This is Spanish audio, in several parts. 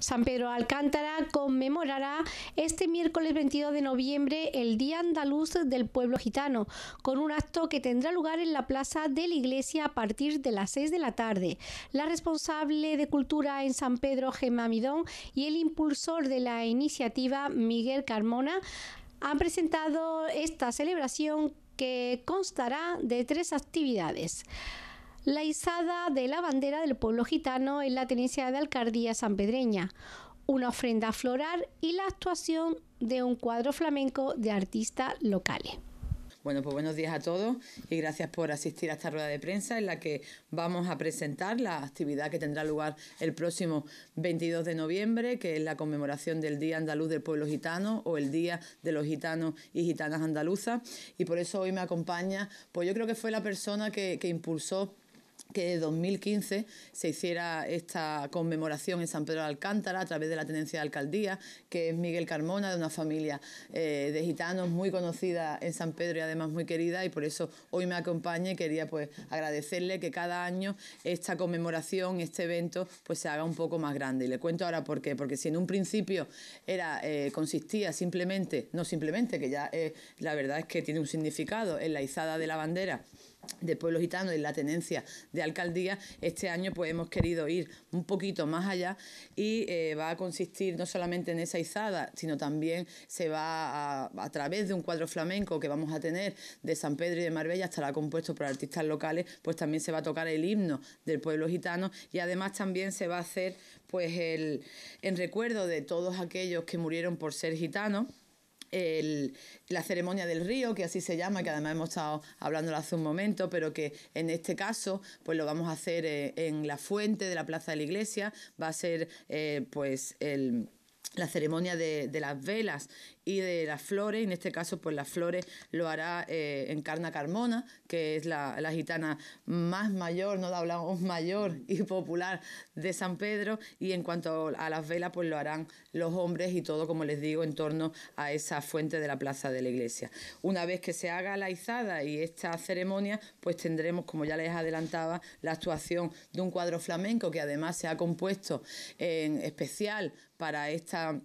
San Pedro Alcántara conmemorará este miércoles 22 de noviembre el Día Andaluz del Pueblo Gitano, con un acto que tendrá lugar en la plaza de la iglesia a partir de las 6 de la tarde. La responsable de cultura en San Pedro, Gemma Midón, y el impulsor de la iniciativa, Miguel Carmona, han presentado esta celebración que constará de tres actividades la izada de la bandera del pueblo gitano en la tenencia de alcaldía sanpedreña, una ofrenda floral y la actuación de un cuadro flamenco de artistas locales. Bueno, pues buenos días a todos y gracias por asistir a esta rueda de prensa en la que vamos a presentar la actividad que tendrá lugar el próximo 22 de noviembre, que es la conmemoración del Día Andaluz del Pueblo Gitano o el Día de los Gitanos y Gitanas Andaluzas. Y por eso hoy me acompaña, pues yo creo que fue la persona que impulsó que de 2015 se hiciera esta conmemoración en San Pedro de Alcántara a través de la tenencia de alcaldía, que es Miguel Carmona, de una familia eh, de gitanos muy conocida en San Pedro y además muy querida, y por eso hoy me acompaña y quería pues agradecerle que cada año esta conmemoración, este evento, pues se haga un poco más grande. Y le cuento ahora por qué, porque si en un principio era eh, consistía simplemente, no simplemente, que ya la verdad es que tiene un significado en la izada de la bandera del pueblo gitano y la tenencia de alcaldía, este año pues hemos querido ir un poquito más allá y eh, va a consistir no solamente en esa izada, sino también se va a, a través de un cuadro flamenco que vamos a tener de San Pedro y de Marbella, estará compuesto por artistas locales, pues también se va a tocar el himno del pueblo gitano y además también se va a hacer pues el en recuerdo de todos aquellos que murieron por ser gitanos el, la ceremonia del río, que así se llama, que además hemos estado hablando hace un momento, pero que en este caso pues lo vamos a hacer eh, en la fuente de la Plaza de la Iglesia, va a ser eh, pues el la ceremonia de, las velas y de las flores, en este caso pues las flores lo hará eh, Encarna Carmona, que es la, la gitana más mayor, no hablamos mayor y popular de San Pedro, y en cuanto a las velas pues lo harán los hombres y todo, como les digo, en torno a esa fuente de la plaza de la iglesia. Una vez que se haga la izada y esta ceremonia, pues tendremos, como ya les adelantaba, la actuación de un cuadro flamenco que además se ha compuesto en especial para esta um,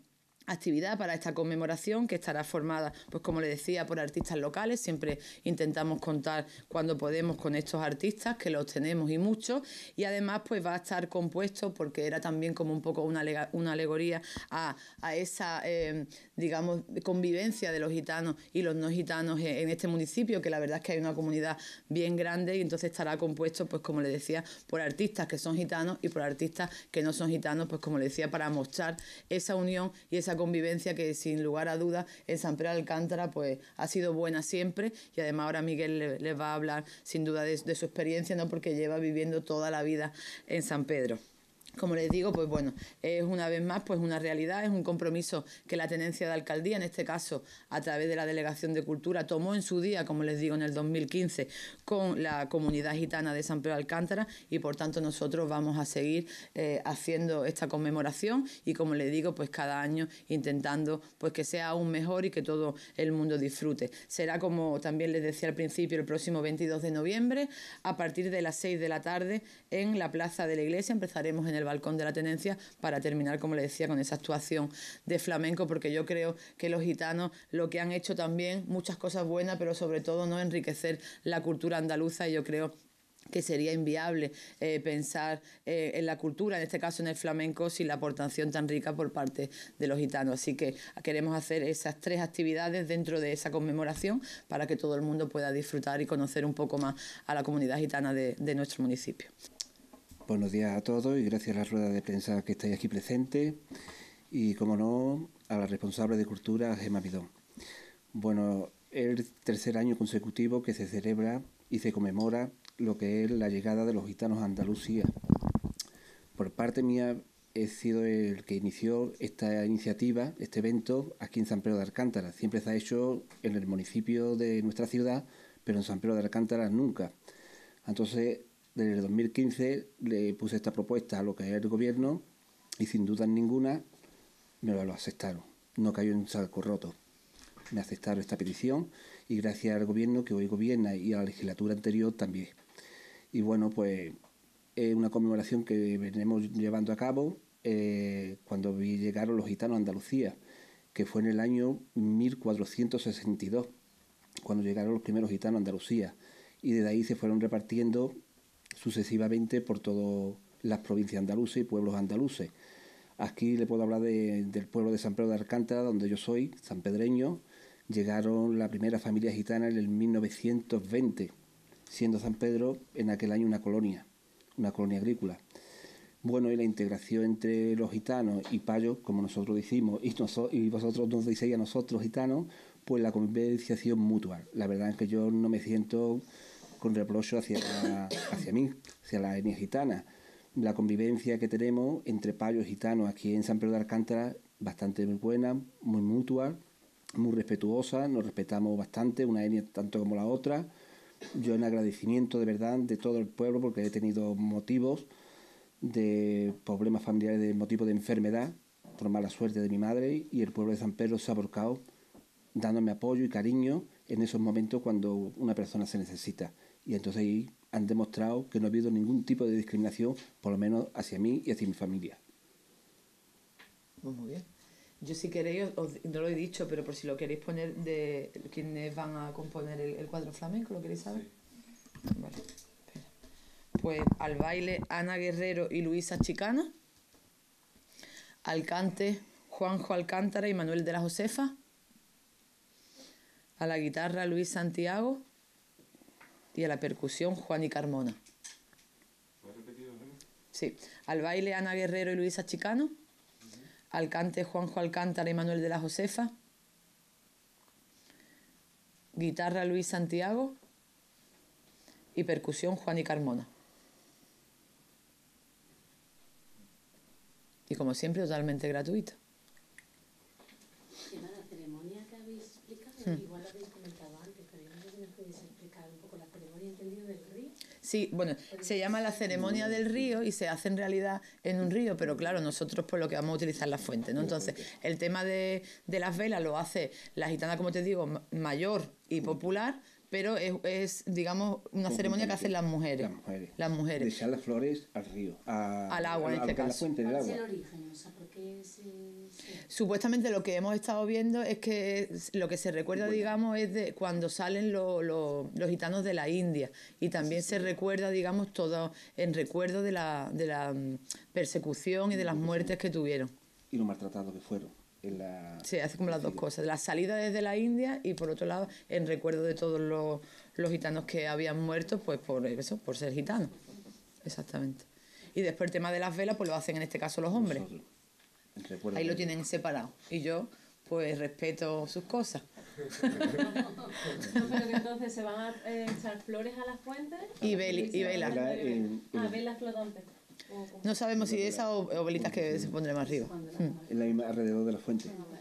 actividad para esta conmemoración que estará formada, pues como le decía, por artistas locales. Siempre intentamos contar cuando podemos con estos artistas, que los tenemos y muchos. Y además, pues va a estar compuesto, porque era también como un poco una, una alegoría a, esa, em, digamos, convivencia de los gitanos y los no gitanos en, este municipio, que la verdad es que hay una comunidad bien grande y entonces estará compuesto, pues como le decía, por artistas que son gitanos y por artistas que no son gitanos, pues como le decía, para mostrar esa unión y esa convivencia que sin lugar a duda en San Pedro de Alcántara pues ha sido buena siempre y además ahora Miguel les le va a hablar sin duda de, de su experiencia, ¿no? porque lleva viviendo toda la vida en San Pedro. Como les digo, pues bueno, es una vez más pues una realidad, es un compromiso que la tenencia de alcaldía, en este caso a través de la Delegación de Cultura, tomó en su día, como les digo, en el 2015 con la comunidad gitana de San Pedro Alcántara y por tanto nosotros vamos a seguir eh, haciendo esta conmemoración y como les digo, pues cada año intentando pues que sea aún mejor y que todo el mundo disfrute. Será como también les decía al principio, el próximo 22 de noviembre a partir de las 6 de la tarde en la Plaza de la Iglesia empezaremos en el el balcón de la tenencia para terminar, como le decía, con esa actuación de flamenco, porque yo creo que los gitanos lo que han hecho también, muchas cosas buenas, pero sobre todo no enriquecer la cultura andaluza y yo creo que sería inviable eh, pensar eh, en la cultura, en este caso en el flamenco, sin la aportación tan rica por parte de los gitanos. Así que queremos hacer esas tres actividades dentro de esa conmemoración para que todo el mundo pueda disfrutar y conocer un poco más a la comunidad gitana de nuestro municipio. Buenos días a todos y gracias a la rueda de prensa que estáis aquí presentes y, como no, a la responsable de cultura, Gemma Bidón. Bueno, el tercer año consecutivo que se celebra y se conmemora lo que es la llegada de los gitanos a Andalucía. Por parte mía he sido el que inició esta iniciativa, este evento, aquí en San Pedro de Alcántara. Siempre se ha hecho en el municipio de nuestra ciudad, pero en San Pedro de Alcántara nunca. Entonces desde el 2015 le puse esta propuesta a lo que es el gobierno y sin duda ninguna me lo aceptaron. No cayó en un saco roto. Me aceptaron esta petición y gracias al gobierno que hoy gobierna y a la legislatura anterior también. Y bueno, pues es una conmemoración que venimos llevando a cabo eh, cuando llegaron los gitanos a Andalucía, que fue en el año 1462, cuando llegaron los primeros gitanos a Andalucía. Y desde ahí se fueron repartiendo sucesivamente por todas las provincias andaluces y pueblos andaluces. Aquí le puedo hablar del pueblo de San Pedro de Alcántara, donde yo soy, San Pedreño. Llegaron la primera familia gitana en el 1920, siendo San Pedro en aquel año una colonia, una colonia agrícola. Bueno, y la integración entre los gitanos y payos, como nosotros decimos, y, nosotros, y vosotros nos decís a nosotros gitanos, pues la convivencia mutua. La verdad es que yo no me siento con reprocho hacia, hacia mí, hacia la etnia gitana. La convivencia que tenemos entre payos gitanos aquí en San Pedro de Alcántara, bastante buena, muy mutua, muy respetuosa, nos respetamos bastante, una etnia tanto como la otra. Yo en agradecimiento de verdad de todo el pueblo porque he tenido motivos de problemas familiares, de motivo de enfermedad, por mala suerte de mi madre y el pueblo de San Pedro se ha volcado dándome apoyo y cariño en esos momentos cuando una persona se necesita. Y entonces ahí han demostrado que no ha habido ningún tipo de discriminación, por lo menos hacia mí y hacia mi familia. Pues muy bien. Yo si queréis, no lo he dicho, pero por si lo queréis poner de quienes van a componer el, cuadro flamenco, ¿lo queréis saber? Vale. Pues al baile Ana Guerrero y Luisa Chicana, al cante Juanjo Alcántara y Manuel de la Josefa, a la guitarra Luis Santiago, y a la percusión Juan y Carmona. Sí, al baile Ana Guerrero y Luisa Chicano, al cante Juanjo Alcántara y Manuel de la Josefa, guitarra Luis Santiago y percusión Juan y Carmona. Y como siempre, totalmente gratuito. ceremonia que habéis explicado? Hmm. sí, bueno, se llama la ceremonia del río y se hace en realidad en un río, pero claro, nosotros por pues, lo que vamos a utilizar la fuente, ¿no? Entonces, el tema de, las velas lo hace la gitana, como te digo, mayor y mm. popular, pero es, digamos una ceremonia que hacen las mujeres. Las mujeres. Las las flores al río, al agua en este a, caso. La fuente del agua. Es el origen? O sea, ¿por qué Supuestamente lo que hemos estado viendo es que lo que se recuerda, digamos, es de cuando salen los gitanos de la India y también se recuerda, digamos, todo en recuerdo de la, de la mm, persecución y de las muertes que tuvieron. Y lo maltratados que fueron. En sí, hace como las dos cosas, la salida desde la India y por otro lado en recuerdo de todos los, gitanos que habían muerto, pues por eso, por ser gitanos. Exactamente. Y después el tema de las velas, pues lo hacen en este caso los hombres. Ahí lo tienen separado. Y yo, pues, respeto sus cosas. pero que entonces se van a echar flores a las fuentes y, velas. Y velas flotantes. No sabemos si esas o, velitas que se pondrán más arriba. Mm. En la alrededor de la fuente. Ah.